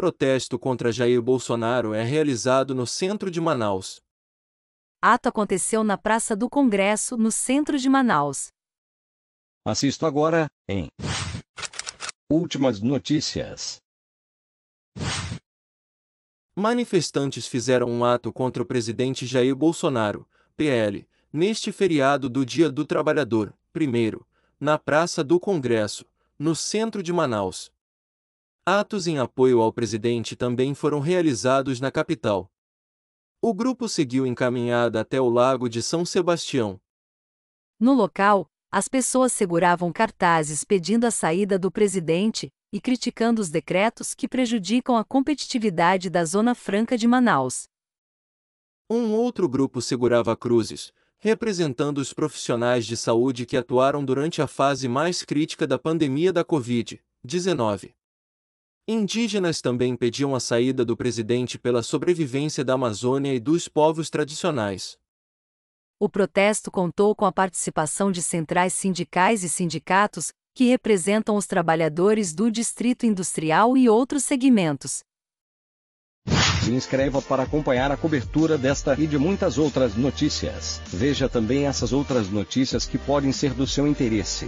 Protesto contra Jair Bolsonaro é realizado no centro de Manaus. Ato aconteceu na Praça do Congresso, no centro de Manaus. Assisto agora, em Últimas notícias. Manifestantes fizeram um ato contra o presidente Jair Bolsonaro, PL, neste feriado do Dia do Trabalhador, primeiro, na Praça do Congresso, no centro de Manaus. Atos em apoio ao presidente também foram realizados na capital. O grupo seguiu encaminhada até o Lago de São Sebastião. No local, as pessoas seguravam cartazes pedindo a saída do presidente e criticando os decretos que prejudicam a competitividade da Zona Franca de Manaus. Um outro grupo segurava cruzes, representando os profissionais de saúde que atuaram durante a fase mais crítica da pandemia da Covid-19. Indígenas também pediam a saída do presidente pela sobrevivência da Amazônia e dos povos tradicionais. O protesto contou com a participação de centrais sindicais e sindicatos, que representam os trabalhadores do distrito industrial e outros segmentos. Se inscreva para acompanhar a cobertura desta e de muitas outras notícias. Veja também essas outras notícias que podem ser do seu interesse.